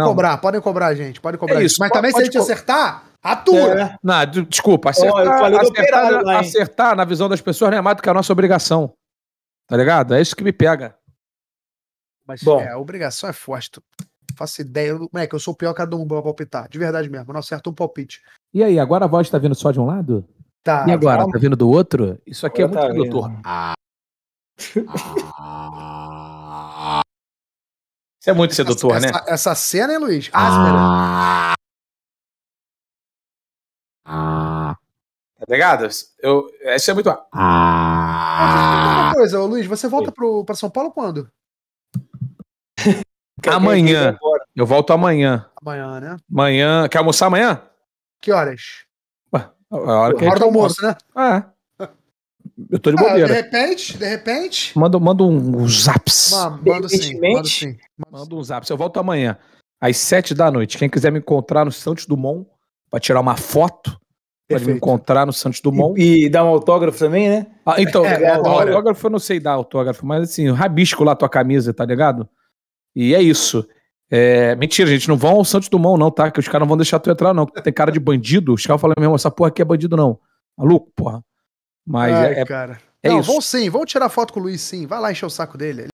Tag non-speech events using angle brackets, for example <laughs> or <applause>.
não. cobrar, podem cobrar, gente. Podem cobrar. É isso, Mas pode, também, pode se a gente co... acertar, atura. É. Não, desculpa, acertar, oh, acertar, na, acertar, na visão das pessoas não é mais do que a nossa obrigação. Tá ligado? É isso que me pega. Mas Bom. É, a obrigação é forte. Tu. Faço ideia. Eu, moleque, eu sou o pior cara do mundo pra palpitar. De verdade mesmo. Eu não acerto um palpite. E aí, agora a voz tá vindo só de um lado? Tá. E agora? Calma. Tá vindo do outro? Isso aqui agora é muito tá condutor. Ah. <laughs> ah. Você é muito sedutor, essa, né? Essa, essa cena, hein, Luiz? Ah, é ah. ah. Tá ligado? Eu, isso é muito. Ah. Uma coisa, Luiz, você volta pro, pra São Paulo quando? <laughs> amanhã. Eu volto amanhã. Amanhã, né? Amanhã. Quer almoçar amanhã? Que horas? a hora, a hora do almoço, almoço, né? Ah. Eu tô de bobeira. Ah, de repente, de repente. Manda, manda um, um zaps. mando sim, mando Manda um zaps. Eu volto amanhã, às sete da noite. Quem quiser me encontrar no Santos Dumont para tirar uma foto, Perfeito. pode me encontrar no Santos Dumont. E, e dar um autógrafo também, né? Ah, então, é, autógrafo eu não sei dar autógrafo, mas assim, rabisco lá tua camisa, tá ligado? E é isso. É, mentira, gente, não vão ao Santos Dumont, não, tá? Que os caras não vão deixar tu entrar, não. Tem cara de bandido. Os caras falam mesmo, essa porra aqui é bandido, não. Maluco, porra. Mas Ai, é, é, cara. É não, isso. vão sim, vão tirar foto com o Luiz sim. Vai lá encher o saco dele.